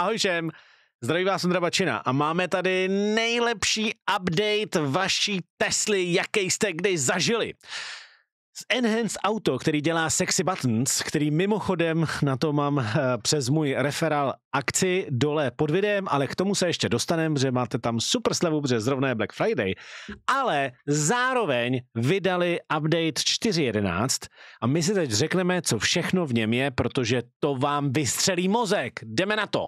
Ahoj všem, zdraví vás Ondra Bačina a máme tady nejlepší update vaší Tesly, jaký jste kdy zažili. Z Enhanced Auto, který dělá Sexy Buttons, který mimochodem na to mám eh, přes můj referál akci dole pod videem, ale k tomu se ještě dostaneme, že máte tam super slevu, protože zrovna je Black Friday. Ale zároveň vydali update 4.11 a my si teď řekneme, co všechno v něm je, protože to vám vystřelí mozek. Jdeme na to!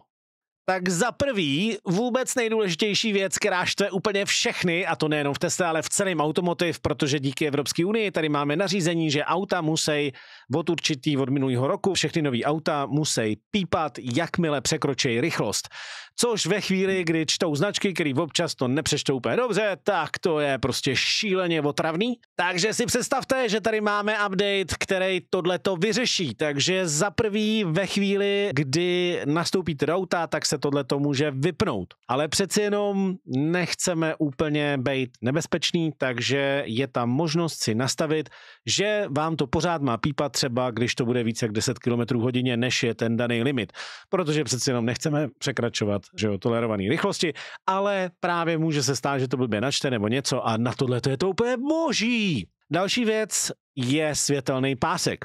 Tak za prvý, vůbec nejdůležitější věc, která štve úplně všechny, a to nejenom v Tesla, ale v celém automotiv, protože díky Evropské unii tady máme nařízení, že auta musí od určitý od minulého roku, všechny nové auta musí pípat, jakmile překročí rychlost. Což ve chvíli, kdy čtou značky, který občas to nepřečtou úplně dobře, tak to je prostě šíleně otravný. Takže si představte, že tady máme update, který tohle to vyřeší. Takže za prvý ve chvíli, kdy nastoupíte do auta, tak se tohle to může vypnout. Ale přeci jenom nechceme úplně být nebezpečný, takže je tam možnost si nastavit, že vám to pořád má pípat třeba, když to bude více jak 10 km hodině, než je ten daný limit. Protože přeci jenom nechceme překračovat že jo, tolerované rychlosti, ale právě může se stát, že to blbě načte nebo něco a na tohle to je to úplně boží. Další věc je světelný pásek.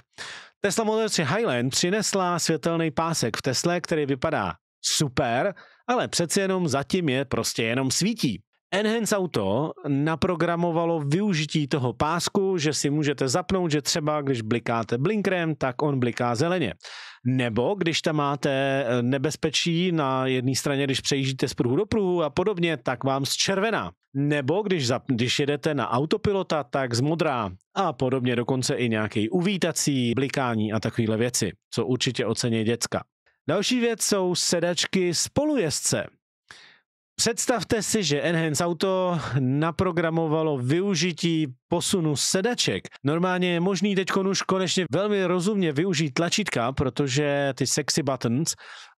Tesla Model 3 Highland přinesla světelný pásek v Tesle, který vypadá super, ale přeci jenom zatím je prostě jenom svítí. Enhance Auto naprogramovalo využití toho pásku, že si můžete zapnout, že třeba když blikáte blinkrem, tak on bliká zeleně. Nebo když tam máte eh, nebezpečí na jedné straně, když přejíždíte z pruhu do pruhu a podobně, tak vám z červená, Nebo když, zap, když jedete na autopilota, tak z modrá a podobně dokonce i nějaký uvítací, blikání a takovéhle věci, co určitě ocení děcka. Další věc jsou sedačky spolujezdce. Představte si, že Enhance Auto naprogramovalo využití posunu sedaček. Normálně je možný teď už konečně velmi rozumně využít tlačítka, protože ty sexy buttons,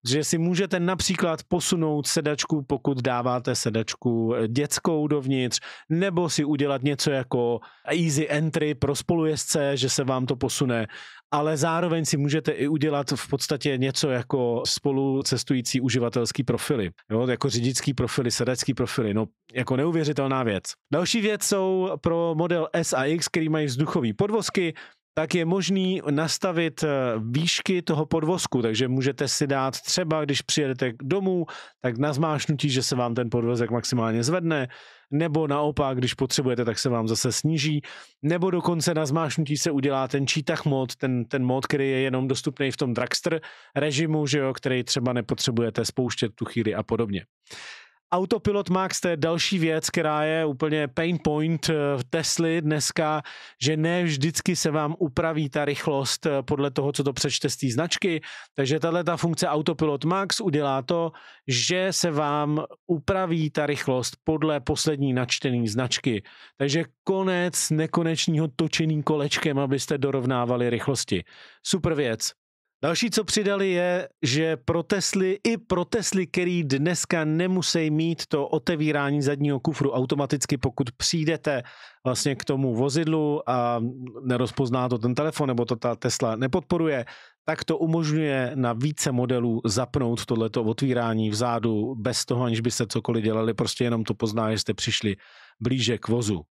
že si můžete například posunout sedačku, pokud dáváte sedačku dětskou dovnitř, nebo si udělat něco jako easy entry pro spolujezdce, že se vám to posune ale zároveň si můžete i udělat v podstatě něco jako spolu cestující uživatelský profily, jo, jako řidičský profily, sedačský profily, no jako neuvěřitelná věc. Další věc jsou pro model S a X, který mají vzduchové podvozky, tak je možný nastavit eh, výšky toho podvozku, takže můžete si dát třeba, když přijedete domů, tak na zmášnutí, že se vám ten podvozek maximálně zvedne, nebo naopak, když potřebujete, tak se vám zase sníží, nebo dokonce na zmášnutí se udělá ten čítach mod, ten, ten mod, který je jenom dostupný v tom dragster režimu, že jo, který třeba nepotřebujete spouštět tu chvíli a podobně. Autopilot Max, to je další věc, která je úplně pain point v eh, Tesly dneska, že ne vždycky se vám upraví ta rychlost eh, podle toho, co to přečte z té značky. Takže tahle ta funkce Autopilot Max udělá to, že se vám upraví ta rychlost podle poslední načtené značky. Takže konec nekonečního točený kolečkem, abyste dorovnávali rychlosti. Super věc. Další, co přidali, je, že pro Tesly, i pro Tesly, který dneska nemusí mít to otevírání zadního kufru automaticky, pokud přijdete vlastně k tomu vozidlu a nerozpozná to ten telefon, nebo to ta Tesla nepodporuje, tak to umožňuje na více modelů zapnout tohleto otvírání vzadu bez toho, aniž byste cokoliv dělali, prostě jenom to pozná, že jste přišli blíže k vozu.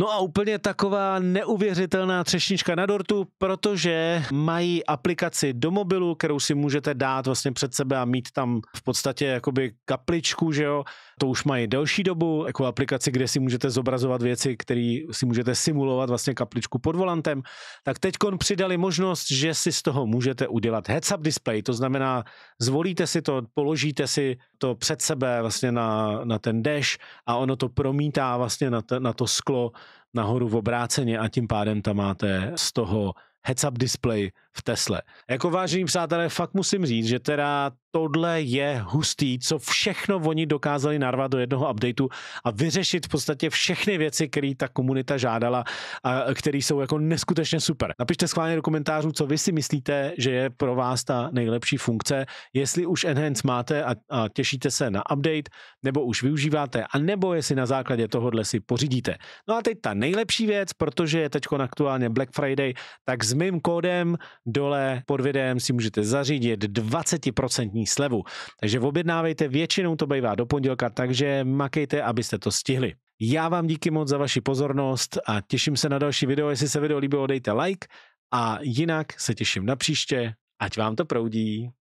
No a úplně taková neuvěřitelná třešnička na dortu, protože mají aplikaci do mobilu, kterou si můžete dát vlastně před sebe a mít tam v podstatě jakoby kapličku, že jo. To už mají delší dobu, jako aplikaci, kde si můžete zobrazovat věci, které si můžete simulovat vlastně kapličku pod volantem. Tak teď přidali možnost, že si z toho můžete udělat heads-up display, to znamená, zvolíte si to, položíte si to před sebe vlastně na, na ten deš a ono to promítá vlastně na, te, na to sklo nahoru v obráceně a tím pádem tam máte z toho heads-up display v Tesle. Jako vážení přátelé, fakt musím říct, že teda tohle je hustý, co všechno oni dokázali narvat do jednoho updateu a vyřešit v podstatě všechny věci, které ta komunita žádala a které jsou jako neskutečně super. Napište schválně do komentářů, co vy si myslíte, že je pro vás ta nejlepší funkce, jestli už Enhance máte a, a těšíte se na update, nebo už využíváte, a nebo jestli na základě tohohle si pořídíte. No a teď ta nejlepší věc, protože je teď aktuálně Black Friday, tak s mým kódem dole pod videem si můžete zařídit 20% slevu. Takže objednávejte, většinou to bývá do pondělka, takže makejte, abyste to stihli. Já vám díky moc za vaši pozornost a těším se na další video. Jestli se video líbilo, dejte like a jinak se těším na příště. Ať vám to proudí.